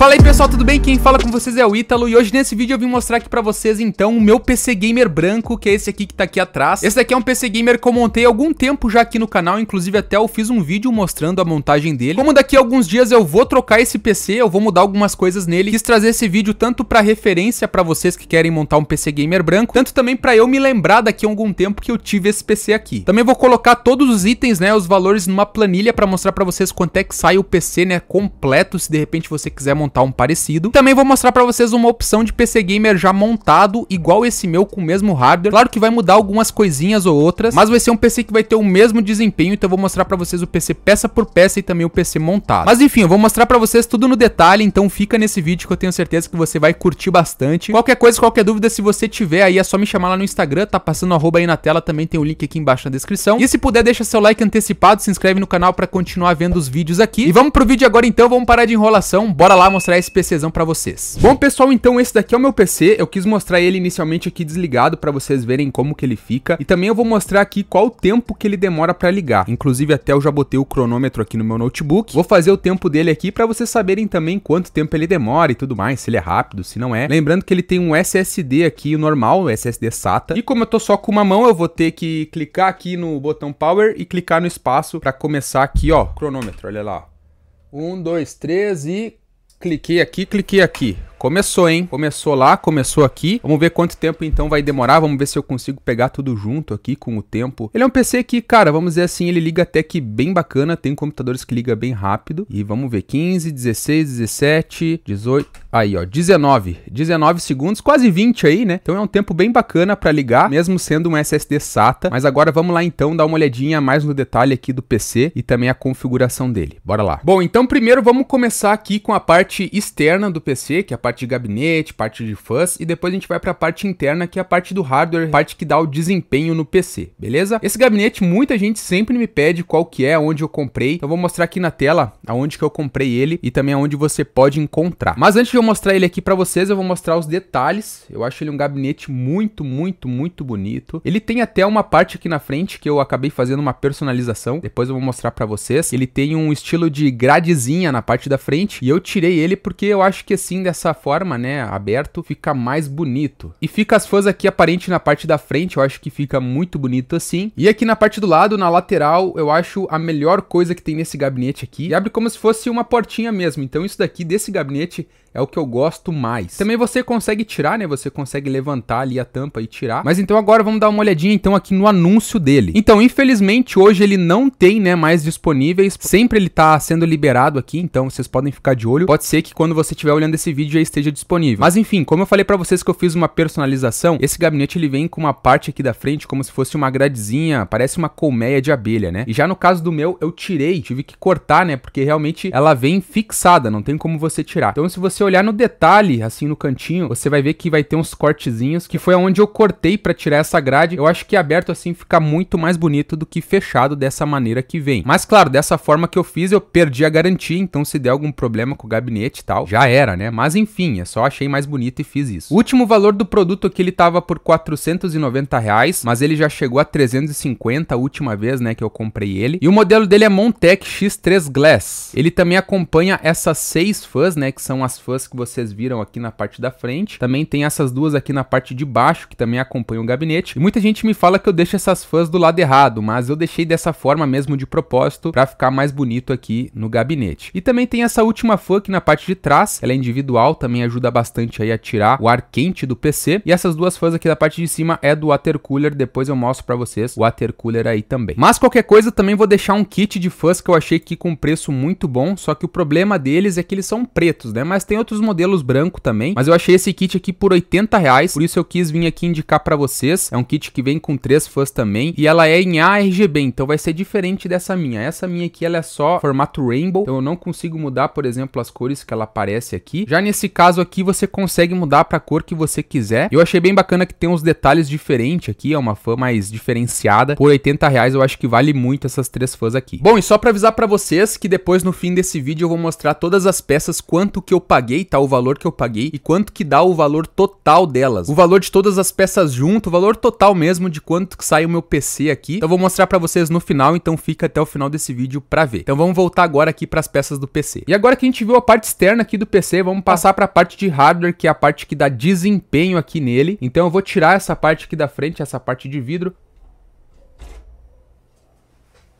Fala aí pessoal, tudo bem? Quem fala com vocês é o Ítalo e hoje nesse vídeo eu vim mostrar aqui pra vocês então o meu PC Gamer branco, que é esse aqui que tá aqui atrás. Esse daqui é um PC Gamer que eu montei há algum tempo já aqui no canal, inclusive até eu fiz um vídeo mostrando a montagem dele. Como daqui a alguns dias eu vou trocar esse PC, eu vou mudar algumas coisas nele, quis trazer esse vídeo tanto pra referência pra vocês que querem montar um PC Gamer branco, tanto também pra eu me lembrar daqui a algum tempo que eu tive esse PC aqui. Também vou colocar todos os itens, né, os valores numa planilha pra mostrar pra vocês quanto é que sai o PC, né, completo, se de repente você quiser montar montar um parecido. Também vou mostrar pra vocês uma opção de PC Gamer já montado, igual esse meu, com o mesmo hardware. Claro que vai mudar algumas coisinhas ou outras, mas vai ser um PC que vai ter o mesmo desempenho, então eu vou mostrar pra vocês o PC peça por peça e também o PC montado. Mas enfim, eu vou mostrar pra vocês tudo no detalhe, então fica nesse vídeo que eu tenho certeza que você vai curtir bastante. Qualquer coisa, qualquer dúvida, se você tiver aí, é só me chamar lá no Instagram, tá passando arroba aí na tela, também tem o link aqui embaixo na descrição. E se puder, deixa seu like antecipado, se inscreve no canal pra continuar vendo os vídeos aqui. E vamos pro vídeo agora então, vamos parar de enrolação, bora lá mostrar mostrar esse PCzão pra vocês. Bom, pessoal, então esse daqui é o meu PC. Eu quis mostrar ele inicialmente aqui desligado pra vocês verem como que ele fica. E também eu vou mostrar aqui qual o tempo que ele demora pra ligar. Inclusive, até eu já botei o cronômetro aqui no meu notebook. Vou fazer o tempo dele aqui pra vocês saberem também quanto tempo ele demora e tudo mais, se ele é rápido, se não é. Lembrando que ele tem um SSD aqui normal, um SSD SATA. E como eu tô só com uma mão, eu vou ter que clicar aqui no botão Power e clicar no espaço pra começar aqui, ó, cronômetro, olha lá, um, dois, três e cliquei aqui, cliquei aqui. Começou, hein? Começou lá, começou aqui. Vamos ver quanto tempo então vai demorar. Vamos ver se eu consigo pegar tudo junto aqui com o tempo. Ele é um PC que, cara, vamos dizer assim, ele liga até que bem bacana. Tem computadores que liga bem rápido. E vamos ver, 15, 16, 17, 18... Aí, ó, 19. 19 segundos, quase 20 aí, né? Então é um tempo bem bacana para ligar, mesmo sendo um SSD SATA. Mas agora vamos lá então dar uma olhadinha mais no detalhe aqui do PC e também a configuração dele. Bora lá. Bom, então primeiro vamos começar aqui com a parte externa do PC, que é a parte parte de gabinete, parte de fãs, e depois a gente vai para a parte interna, que é a parte do hardware, parte que dá o desempenho no PC, beleza? Esse gabinete muita gente sempre me pede qual que é, onde eu comprei. Então, eu vou mostrar aqui na tela aonde que eu comprei ele e também aonde você pode encontrar. Mas antes de eu mostrar ele aqui para vocês, eu vou mostrar os detalhes. Eu acho ele um gabinete muito, muito, muito bonito. Ele tem até uma parte aqui na frente que eu acabei fazendo uma personalização. Depois eu vou mostrar para vocês. Ele tem um estilo de gradezinha na parte da frente e eu tirei ele porque eu acho que assim dessa forma, né, aberto, fica mais bonito. E fica as fãs aqui aparente na parte da frente, eu acho que fica muito bonito assim. E aqui na parte do lado, na lateral, eu acho a melhor coisa que tem nesse gabinete aqui. E abre como se fosse uma portinha mesmo, então isso daqui, desse gabinete, é o que eu gosto mais. Também você consegue tirar, né? Você consegue levantar ali a tampa e tirar. Mas então agora vamos dar uma olhadinha então aqui no anúncio dele. Então, infelizmente hoje ele não tem, né, mais disponíveis. Sempre ele tá sendo liberado aqui, então vocês podem ficar de olho. Pode ser que quando você estiver olhando esse vídeo já esteja disponível. Mas enfim, como eu falei para vocês que eu fiz uma personalização, esse gabinete ele vem com uma parte aqui da frente como se fosse uma gradezinha, parece uma colmeia de abelha, né? E já no caso do meu, eu tirei, tive que cortar, né? Porque realmente ela vem fixada, não tem como você tirar. Então se você olhar no detalhe, assim no cantinho, você vai ver que vai ter uns cortezinhos, que foi aonde eu cortei para tirar essa grade. Eu acho que aberto assim fica muito mais bonito do que fechado dessa maneira que vem. Mas claro, dessa forma que eu fiz, eu perdi a garantia, então se der algum problema com o gabinete e tal, já era, né? Mas enfim, enfim, eu só achei mais bonito e fiz isso. O último valor do produto que ele tava por 490 reais, mas ele já chegou a 350 a última vez, né, que eu comprei ele. E o modelo dele é Montec X3 Glass. Ele também acompanha essas seis fãs, né, que são as fãs que vocês viram aqui na parte da frente. Também tem essas duas aqui na parte de baixo, que também acompanham o gabinete. E muita gente me fala que eu deixo essas fãs do lado errado, mas eu deixei dessa forma mesmo de propósito para ficar mais bonito aqui no gabinete. E também tem essa última fã aqui na parte de trás, ela é individual também também ajuda bastante aí a tirar o ar quente do PC. E essas duas fãs aqui da parte de cima é do water cooler, depois eu mostro para vocês o water cooler aí também. Mas qualquer coisa, também vou deixar um kit de fãs que eu achei que com preço muito bom, só que o problema deles é que eles são pretos, né? Mas tem outros modelos branco também, mas eu achei esse kit aqui por 80 reais, por isso eu quis vir aqui indicar para vocês. É um kit que vem com três fãs também, e ela é em ARGB, então vai ser diferente dessa minha. Essa minha aqui, ela é só formato rainbow, então eu não consigo mudar, por exemplo, as cores que ela aparece aqui. Já nesse caso aqui você consegue mudar para a cor que você quiser. Eu achei bem bacana que tem uns detalhes diferentes aqui, é uma fã mais diferenciada. Por 80 reais eu acho que vale muito essas três fãs aqui. Bom, e só para avisar para vocês que depois no fim desse vídeo eu vou mostrar todas as peças, quanto que eu paguei, tá? O valor que eu paguei e quanto que dá o valor total delas. O valor de todas as peças junto, o valor total mesmo de quanto que sai o meu PC aqui. Então eu vou mostrar para vocês no final, então fica até o final desse vídeo para ver. Então vamos voltar agora aqui para as peças do PC. E agora que a gente viu a parte externa aqui do PC, vamos passar para para a parte de hardware, que é a parte que dá desempenho aqui nele. Então eu vou tirar essa parte aqui da frente, essa parte de vidro,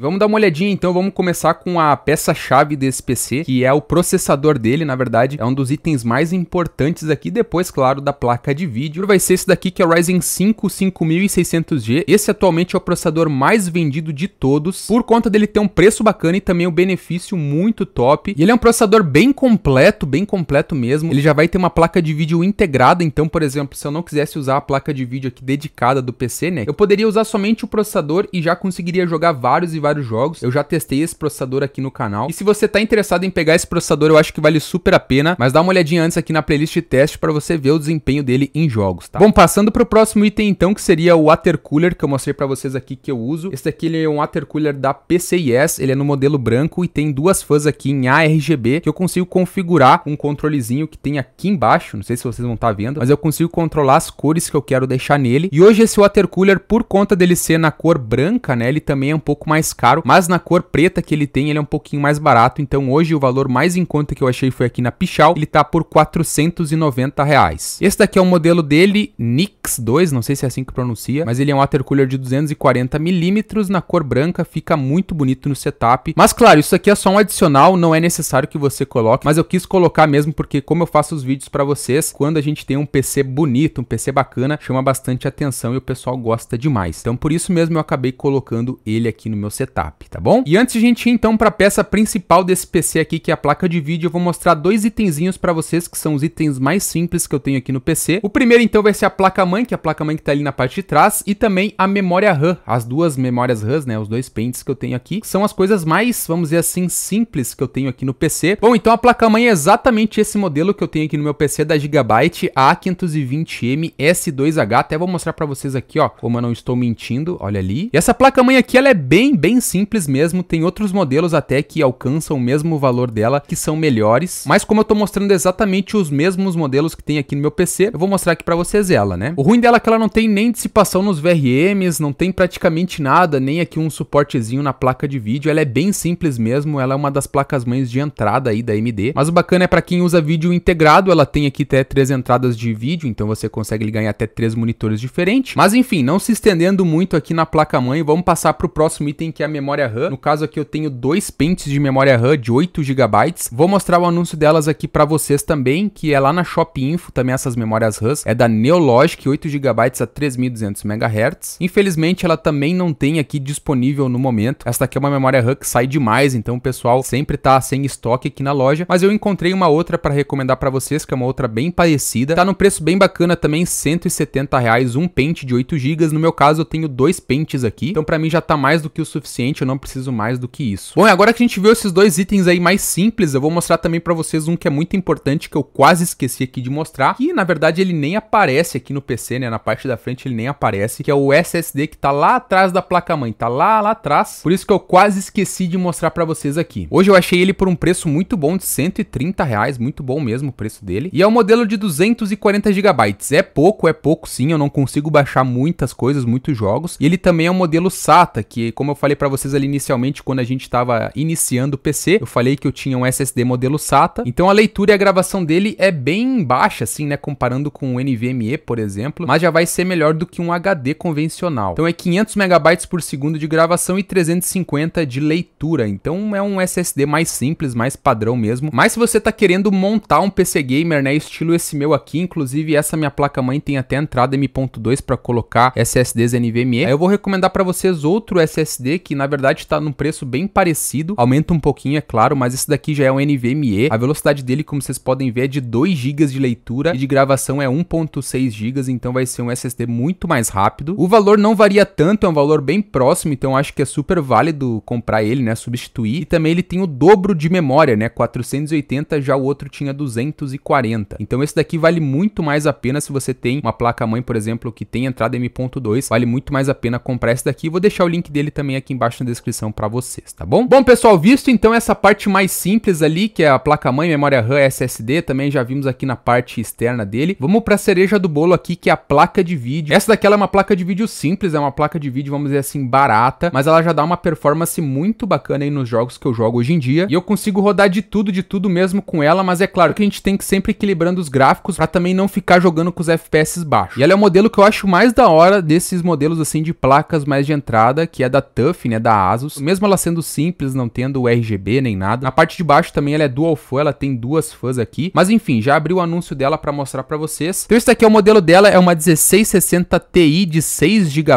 Vamos dar uma olhadinha então, vamos começar com a peça-chave desse PC, que é o processador dele, na verdade, é um dos itens mais importantes aqui, depois, claro, da placa de vídeo. Vai ser esse daqui que é o Ryzen 5 5600G, esse atualmente é o processador mais vendido de todos, por conta dele ter um preço bacana e também um benefício muito top. E ele é um processador bem completo, bem completo mesmo, ele já vai ter uma placa de vídeo integrada, então, por exemplo, se eu não quisesse usar a placa de vídeo aqui dedicada do PC, né, eu poderia usar somente o processador e já conseguiria jogar vários e vários vários jogos. Eu já testei esse processador aqui no canal. E se você tá interessado em pegar esse processador, eu acho que vale super a pena. Mas dá uma olhadinha antes aqui na playlist de teste para você ver o desempenho dele em jogos, tá? Bom, passando pro próximo item então, que seria o water cooler, que eu mostrei para vocês aqui que eu uso. Esse aqui ele é um water cooler da PCIS, ele é no modelo branco e tem duas fãs aqui em ARGB que eu consigo configurar um controlezinho que tem aqui embaixo, não sei se vocês vão estar tá vendo, mas eu consigo controlar as cores que eu quero deixar nele. E hoje esse water cooler, por conta dele ser na cor branca, né, ele também é um pouco mais caro, mas na cor preta que ele tem, ele é um pouquinho mais barato, então hoje o valor mais em conta que eu achei foi aqui na Pichal, ele tá por 490 reais. Esse daqui é o modelo dele, Nix 2, não sei se é assim que pronuncia, mas ele é um watercooler de 240 milímetros na cor branca, fica muito bonito no setup, mas claro, isso aqui é só um adicional, não é necessário que você coloque, mas eu quis colocar mesmo porque como eu faço os vídeos para vocês, quando a gente tem um PC bonito, um PC bacana, chama bastante atenção e o pessoal gosta demais. Então por isso mesmo eu acabei colocando ele aqui no meu setup setup, tá bom? E antes de a gente ir então para a peça principal desse PC aqui, que é a placa de vídeo, eu vou mostrar dois itenzinhos para vocês, que são os itens mais simples que eu tenho aqui no PC. O primeiro então vai ser a placa-mãe, que é a placa-mãe que está ali na parte de trás, e também a memória RAM, as duas memórias RAM, né, os dois pentes que eu tenho aqui, são as coisas mais, vamos dizer assim, simples que eu tenho aqui no PC. Bom, então a placa-mãe é exatamente esse modelo que eu tenho aqui no meu PC da Gigabyte, a A520M S2H, até vou mostrar para vocês aqui, ó, como eu não estou mentindo, olha ali. E essa placa-mãe aqui, ela é bem, bem bem simples mesmo, tem outros modelos até que alcançam o mesmo valor dela, que são melhores, mas como eu tô mostrando exatamente os mesmos modelos que tem aqui no meu PC, eu vou mostrar aqui para vocês ela, né? O ruim dela é que ela não tem nem dissipação nos VRMs, não tem praticamente nada, nem aqui um suportezinho na placa de vídeo, ela é bem simples mesmo, ela é uma das placas mães de entrada aí da AMD, mas o bacana é para quem usa vídeo integrado, ela tem aqui até três entradas de vídeo, então você consegue ligar em até três monitores diferentes, mas enfim, não se estendendo muito aqui na placa mãe, vamos passar para o próximo item que é a memória RAM. No caso aqui eu tenho dois pentes de memória RAM de 8 GB. Vou mostrar o anúncio delas aqui para vocês também, que é lá na Shop Info, também essas memórias RAM. É da Neologic, 8 GB a 3200 MHz. Infelizmente ela também não tem aqui disponível no momento. essa aqui é uma memória RAM que sai demais, então o pessoal sempre tá sem estoque aqui na loja, mas eu encontrei uma outra para recomendar para vocês, que é uma outra bem parecida. Tá num preço bem bacana também, R$ 170, reais, um pente de 8 GB. No meu caso eu tenho dois pentes aqui, então para mim já tá mais do que o suficiente suficiente, eu não preciso mais do que isso. Bom, agora que a gente viu esses dois itens aí mais simples, eu vou mostrar também para vocês um que é muito importante, que eu quase esqueci aqui de mostrar, que na verdade ele nem aparece aqui no PC, né, na parte da frente ele nem aparece, que é o SSD que tá lá atrás da placa-mãe, tá lá, lá atrás, por isso que eu quase esqueci de mostrar para vocês aqui. Hoje eu achei ele por um preço muito bom de 130 reais, muito bom mesmo o preço dele, e é um modelo de 240 GB, é pouco, é pouco sim, eu não consigo baixar muitas coisas, muitos jogos, e ele também é um modelo SATA, que como eu falei para vocês ali inicialmente, quando a gente estava iniciando o PC, eu falei que eu tinha um SSD modelo SATA, então a leitura e a gravação dele é bem baixa, assim, né, comparando com o NVMe, por exemplo, mas já vai ser melhor do que um HD convencional. Então é 500 MB por segundo de gravação e 350 de leitura, então é um SSD mais simples, mais padrão mesmo, mas se você está querendo montar um PC gamer, né, estilo esse meu aqui, inclusive essa minha placa-mãe tem até entrada M.2 para colocar SSDs NVMe, aí eu vou recomendar para vocês outro SSD que que na verdade está num preço bem parecido, aumenta um pouquinho, é claro, mas esse daqui já é um NVMe. A velocidade dele, como vocês podem ver, é de 2 GB de leitura e de gravação é 1.6 GB, então vai ser um SSD muito mais rápido. O valor não varia tanto, é um valor bem próximo, então acho que é super válido comprar ele, né, substituir. E também ele tem o dobro de memória, né, 480, já o outro tinha 240. Então esse daqui vale muito mais a pena se você tem uma placa-mãe, por exemplo, que tem entrada M.2, vale muito mais a pena comprar esse daqui. Vou deixar o link dele também aqui embaixo na descrição para vocês, tá bom? Bom, pessoal, visto então essa parte mais simples ali, que é a placa-mãe, memória RAM, SSD, também já vimos aqui na parte externa dele. Vamos para a cereja do bolo aqui, que é a placa de vídeo. Essa daqui é uma placa de vídeo simples, é uma placa de vídeo, vamos dizer assim, barata, mas ela já dá uma performance muito bacana aí nos jogos que eu jogo hoje em dia. E eu consigo rodar de tudo, de tudo mesmo com ela, mas é claro que a gente tem que sempre equilibrando os gráficos para também não ficar jogando com os FPS baixos. E ela é o modelo que eu acho mais da hora desses modelos assim de placas mais de entrada, que é da TUF, enfim, né, da ASUS. Mesmo ela sendo simples, não tendo RGB nem nada. Na parte de baixo também ela é dual fan, ela tem duas fãs aqui. Mas enfim, já abri o anúncio dela para mostrar para vocês. Então esse aqui é o modelo dela, é uma 1660 Ti de 6 GB.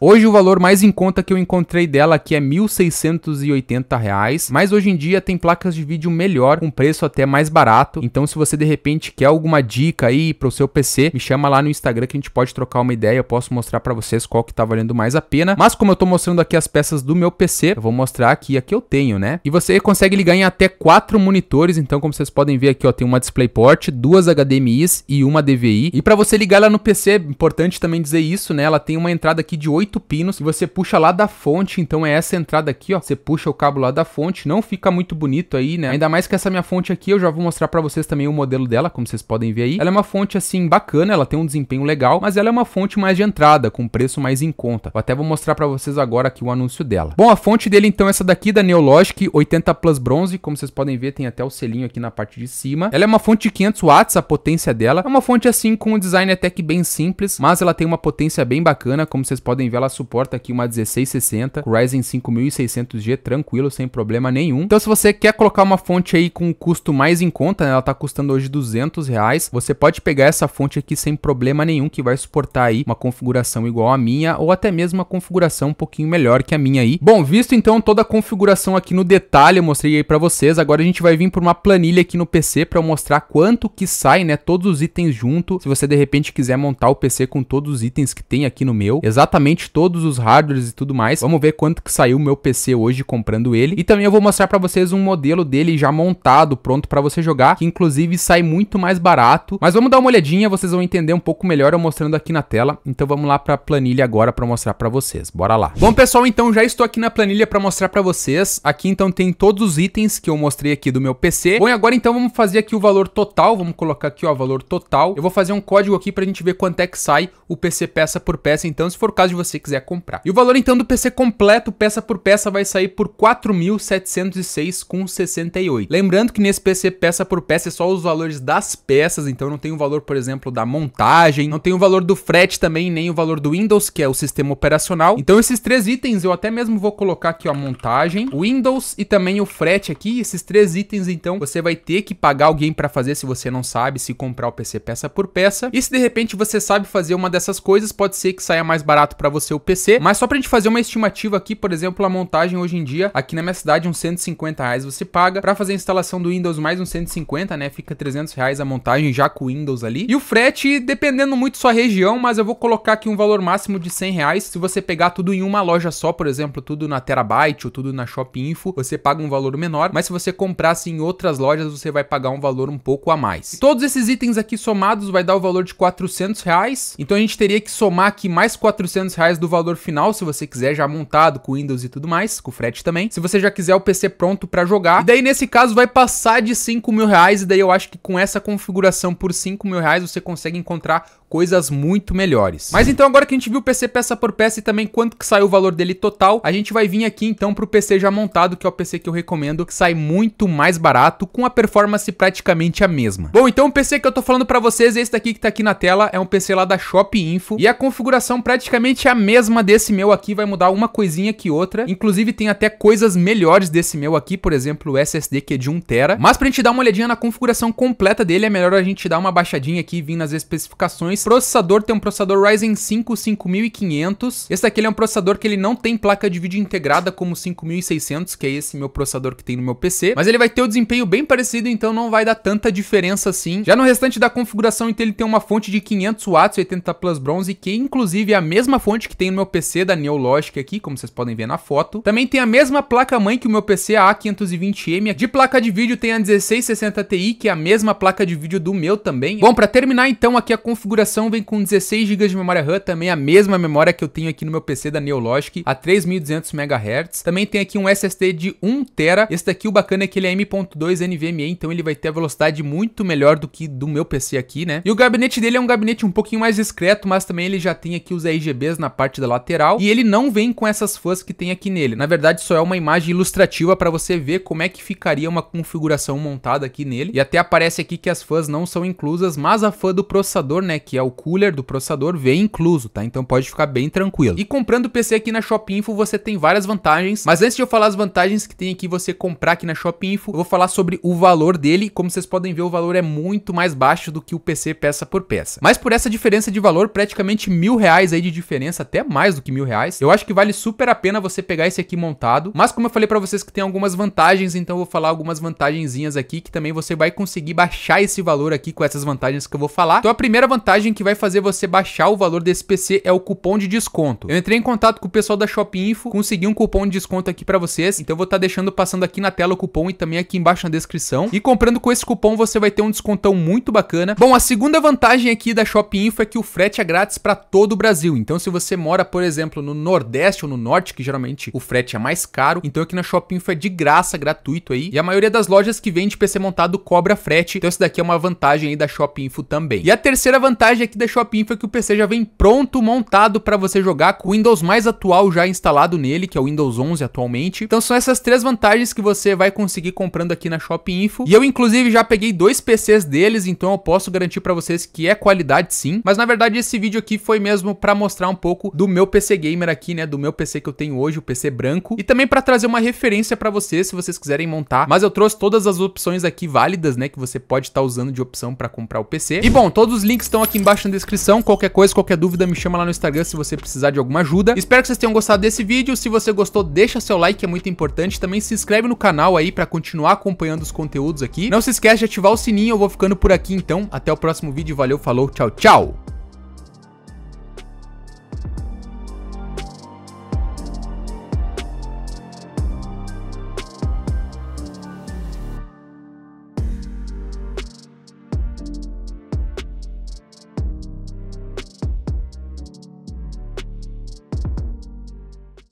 Hoje o valor mais em conta que eu encontrei dela aqui é R$ 1.680, mas hoje em dia tem placas de vídeo melhor, com preço até mais barato. Então se você de repente quer alguma dica aí pro seu PC, me chama lá no Instagram que a gente pode trocar uma ideia, eu posso mostrar para vocês qual que tá valendo mais a pena. Mas como eu tô mostrando aqui as peças do meu PC. Eu vou mostrar aqui a que eu tenho, né? E você consegue ligar em até quatro monitores. Então, como vocês podem ver aqui, ó, tem uma DisplayPort, duas HDMIs e uma DVI. E para você ligar ela no PC, é importante também dizer isso, né? Ela tem uma entrada aqui de oito pinos e você puxa lá da fonte. Então, é essa entrada aqui, ó. Você puxa o cabo lá da fonte. Não fica muito bonito aí, né? Ainda mais que essa minha fonte aqui, eu já vou mostrar para vocês também o modelo dela, como vocês podem ver aí. Ela é uma fonte, assim, bacana. Ela tem um desempenho legal, mas ela é uma fonte mais de entrada, com preço mais em conta. Eu até vou mostrar para vocês agora aqui o anúncio anúncio dela. Bom, a fonte dele então é essa daqui da Neologic 80 Plus Bronze, como vocês podem ver tem até o selinho aqui na parte de cima. Ela é uma fonte de 500 watts, a potência dela. É uma fonte assim com um design até que bem simples, mas ela tem uma potência bem bacana, como vocês podem ver ela suporta aqui uma 1660, Ryzen 5600G tranquilo, sem problema nenhum. Então se você quer colocar uma fonte aí com um custo mais em conta, né, ela tá custando hoje 200 reais, você pode pegar essa fonte aqui sem problema nenhum, que vai suportar aí uma configuração igual à minha, ou até mesmo uma configuração um pouquinho melhor, que a minha aí. Bom, visto então toda a configuração aqui no detalhe, eu mostrei aí para vocês. Agora a gente vai vir por uma planilha aqui no PC para mostrar quanto que sai, né, todos os itens junto. Se você de repente quiser montar o PC com todos os itens que tem aqui no meu, exatamente todos os hardwares e tudo mais. Vamos ver quanto que saiu o meu PC hoje comprando ele. E também eu vou mostrar para vocês um modelo dele já montado, pronto para você jogar, que inclusive sai muito mais barato. Mas vamos dar uma olhadinha, vocês vão entender um pouco melhor eu mostrando aqui na tela. Então vamos lá para planilha agora para mostrar para vocês. Bora lá. Bom, pessoal, então então já estou aqui na planilha para mostrar para vocês. Aqui então tem todos os itens que eu mostrei aqui do meu PC. Bom, e agora então vamos fazer aqui o valor total. Vamos colocar aqui o valor total. Eu vou fazer um código aqui para a gente ver quanto é que sai o PC peça por peça. Então se for o caso de você quiser comprar. E o valor então do PC completo peça por peça vai sair por 4.706,68. Lembrando que nesse PC peça por peça é só os valores das peças. Então não tem o valor, por exemplo, da montagem. Não tem o valor do frete também, nem o valor do Windows, que é o sistema operacional. Então esses três itens itens, eu até mesmo vou colocar aqui, ó, montagem, Windows e também o frete aqui. Esses três itens, então, você vai ter que pagar alguém para fazer se você não sabe, se comprar o PC peça por peça. E se de repente você sabe fazer uma dessas coisas, pode ser que saia mais barato para você o PC. Mas só pra gente fazer uma estimativa aqui, por exemplo, a montagem hoje em dia, aqui na minha cidade, uns 150 reais você paga. para fazer a instalação do Windows, mais uns 150, né? Fica 300 reais a montagem já com o Windows ali. E o frete, dependendo muito sua região, mas eu vou colocar aqui um valor máximo de 100 reais. Se você pegar tudo em uma loja só, por exemplo, tudo na Terabyte ou tudo na Shopinfo, você paga um valor menor, mas se você comprasse assim, em outras lojas, você vai pagar um valor um pouco a mais. E todos esses itens aqui somados vai dar o valor de 400 reais, então a gente teria que somar aqui mais 400 reais do valor final, se você quiser já montado com Windows e tudo mais, com frete também, se você já quiser o PC pronto para jogar, e daí nesse caso vai passar de 5 mil reais, e daí eu acho que com essa configuração por 5 mil reais você consegue encontrar coisas muito melhores. Mas então agora que a gente viu o PC peça por peça e também quanto que saiu o valor dele total, a gente vai vir aqui então pro PC já montado, que é o PC que eu recomendo, que sai muito mais barato, com a performance praticamente a mesma. Bom, então o PC que eu tô falando pra vocês, esse daqui que tá aqui na tela, é um PC lá da Shop Info, e a configuração praticamente é a mesma desse meu aqui, vai mudar uma coisinha que outra, inclusive tem até coisas melhores desse meu aqui, por exemplo, o SSD que é de 1TB, mas pra gente dar uma olhadinha na configuração completa dele, é melhor a gente dar uma baixadinha aqui e vir nas especificações, processador tem um processador Ryzen 5 5500. Esse daqui é um processador que ele não tem placa de vídeo integrada como 5600, que é esse meu processador que tem no meu PC. Mas ele vai ter o um desempenho bem parecido, então não vai dar tanta diferença assim. Já no restante da configuração, então ele tem uma fonte de 500 watts, 80 Plus Bronze, que inclusive é a mesma fonte que tem no meu PC da Neologic aqui, como vocês podem ver na foto. Também tem a mesma placa-mãe que o meu PC, a A520M. De placa de vídeo tem a 1660 Ti, que é a mesma placa de vídeo do meu também. Bom, para terminar então aqui a configuração vem com 16 GB de memória RAM, também a mesma memória que eu tenho aqui no meu PC da Neologic, a 3200 MHz. Também tem aqui um SSD de 1 TB. Esse daqui o bacana é que ele é M.2 NVMe, então ele vai ter a velocidade muito melhor do que do meu PC aqui, né? E o gabinete dele é um gabinete um pouquinho mais discreto, mas também ele já tem aqui os RGBs na parte da lateral e ele não vem com essas fãs que tem aqui nele. Na verdade, só é uma imagem ilustrativa para você ver como é que ficaria uma configuração montada aqui nele. E até aparece aqui que as fãs não são inclusas, mas a fã do processador, né, que é é o cooler do processador, vem incluso, tá? Então pode ficar bem tranquilo. E comprando o PC aqui na Shop Info, você tem várias vantagens, mas antes de eu falar as vantagens que tem aqui você comprar aqui na Shop Info, eu vou falar sobre o valor dele. Como vocês podem ver, o valor é muito mais baixo do que o PC peça por peça. Mas por essa diferença de valor, praticamente mil reais aí de diferença, até mais do que mil reais, eu acho que vale super a pena você pegar esse aqui montado. Mas como eu falei para vocês que tem algumas vantagens, então eu vou falar algumas vantagenzinhas aqui que também você vai conseguir baixar esse valor aqui com essas vantagens que eu vou falar. Então a primeira vantagem que vai fazer você baixar o valor desse PC é o cupom de desconto. Eu entrei em contato com o pessoal da Shopping Info, consegui um cupom de desconto aqui para vocês, então eu vou estar tá deixando passando aqui na tela o cupom e também aqui embaixo na descrição. E comprando com esse cupom você vai ter um descontão muito bacana. Bom, a segunda vantagem aqui da Shopping Info é que o frete é grátis para todo o Brasil. Então se você mora, por exemplo, no Nordeste ou no Norte, que geralmente o frete é mais caro, então aqui na Shopping Info é de graça, gratuito aí. E a maioria das lojas que vende PC montado cobra frete, então isso daqui é uma vantagem aí da Shopping Info também. E a terceira vantagem vantagem aqui da Shopinfo é que o PC já vem pronto, montado para você jogar com o Windows mais atual já instalado nele, que é o Windows 11 atualmente. Então são essas três vantagens que você vai conseguir comprando aqui na Info. E eu inclusive já peguei dois PCs deles, então eu posso garantir para vocês que é qualidade sim. Mas na verdade esse vídeo aqui foi mesmo para mostrar um pouco do meu PC gamer aqui, né, do meu PC que eu tenho hoje, o PC branco, e também para trazer uma referência para vocês se vocês quiserem montar. Mas eu trouxe todas as opções aqui válidas, né, que você pode estar tá usando de opção para comprar o PC. E bom, todos os links estão aqui embaixo na descrição. Qualquer coisa, qualquer dúvida, me chama lá no Instagram se você precisar de alguma ajuda. Espero que vocês tenham gostado desse vídeo. Se você gostou, deixa seu like, é muito importante. Também se inscreve no canal aí para continuar acompanhando os conteúdos aqui. Não se esquece de ativar o sininho. Eu vou ficando por aqui, então. Até o próximo vídeo. Valeu, falou, tchau, tchau!